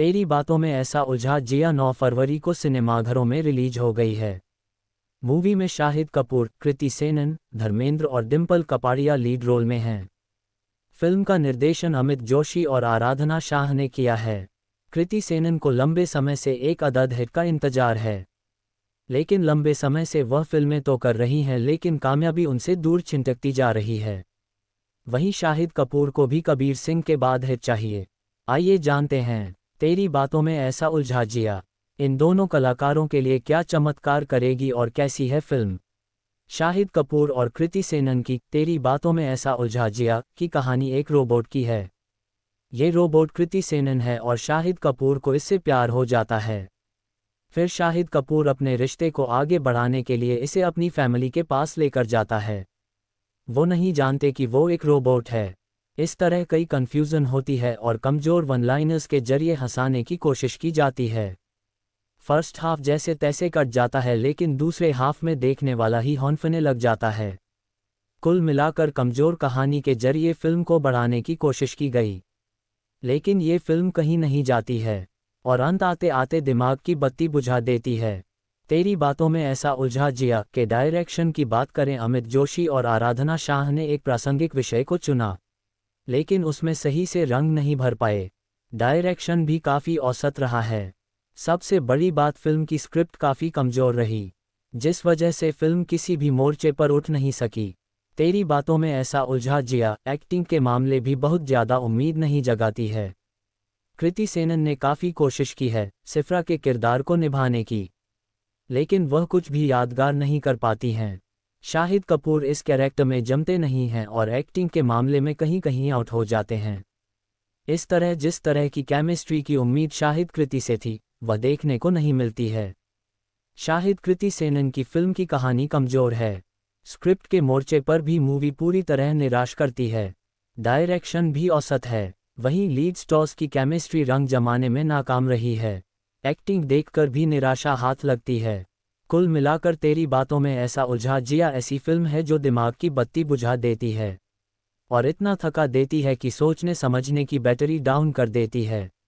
तेरी बातों में ऐसा उलझा जिया 9 फरवरी को सिनेमाघरों में रिलीज हो गई है मूवी में शाहिद कपूर कृति सेनन धर्मेंद्र और डिम्पल कपाड़िया लीड रोल में हैं फिल्म का निर्देशन अमित जोशी और आराधना शाह ने किया है कृति सेनन को लंबे समय से एक अदद हिट का इंतजार है लेकिन लंबे समय से वह फिल्में तो कर रही हैं लेकिन कामयाबी उनसे दूर छिंटकती जा रही है वहीं शाहिद कपूर को भी कबीर सिंह के बाद हिट चाहिए आइए जानते हैं तेरी बातों में ऐसा उलझा जिया इन दोनों कलाकारों के लिए क्या चमत्कार करेगी और कैसी है फिल्म शाहिद कपूर और कृति सेनन की तेरी बातों में ऐसा उलझा जिया की कहानी एक रोबोट की है ये रोबोट कृति सेनन है और शाहिद कपूर को इससे प्यार हो जाता है फिर शाहिद कपूर अपने रिश्ते को आगे बढ़ाने के लिए इसे अपनी फैमिली के पास लेकर जाता है वो नहीं जानते कि वो एक रोबोट है इस तरह कई कन्फ्यूज़न होती है और कमज़ोर वनलाइनर्स के जरिए हंसाने की कोशिश की जाती है फर्स्ट हाफ जैसे तैसे कट जाता है लेकिन दूसरे हाफ में देखने वाला ही हॉन्फने लग जाता है कुल मिलाकर कमज़ोर कहानी के जरिए फिल्म को बढ़ाने की कोशिश की गई लेकिन ये फिल्म कहीं नहीं जाती है और अंत आते आते दिमाग की बत्ती बुझा देती है तेरी बातों में ऐसा उलझा जिया के डायरेक्शन की बात करें अमित जोशी और आराधना शाह ने एक प्रासंगिक विषय को चुना लेकिन उसमें सही से रंग नहीं भर पाए डायरेक्शन भी काफ़ी औसत रहा है सबसे बड़ी बात फिल्म की स्क्रिप्ट काफ़ी कमज़ोर रही जिस वजह से फिल्म किसी भी मोर्चे पर उठ नहीं सकी तेरी बातों में ऐसा उलझा जिया एक्टिंग के मामले भी बहुत ज़्यादा उम्मीद नहीं जगाती है कृति सेनन ने काफ़ी कोशिश की है सिफ्रा के किरदार को निभाने की लेकिन वह कुछ भी यादगार नहीं कर पाती हैं शाहिद कपूर इस कैरेक्टर में जमते नहीं हैं और एक्टिंग के मामले में कहीं कहीं आउट हो जाते हैं इस तरह जिस तरह की केमिस्ट्री की उम्मीद शाहिद कृति से थी वह देखने को नहीं मिलती है शाहिद कृति सेनन की फिल्म की कहानी कमजोर है स्क्रिप्ट के मोर्चे पर भी मूवी पूरी तरह निराश करती है डायरेक्शन भी औसत है वहीं लीड स्टॉस की केमिस्ट्री रंग जमाने में नाकाम रही है एक्टिंग देखकर भी निराशा हाथ लगती है कुल मिलाकर तेरी बातों में ऐसा उलझा जिया ऐसी फिल्म है जो दिमाग की बत्ती बुझा देती है और इतना थका देती है कि सोचने समझने की बैटरी डाउन कर देती है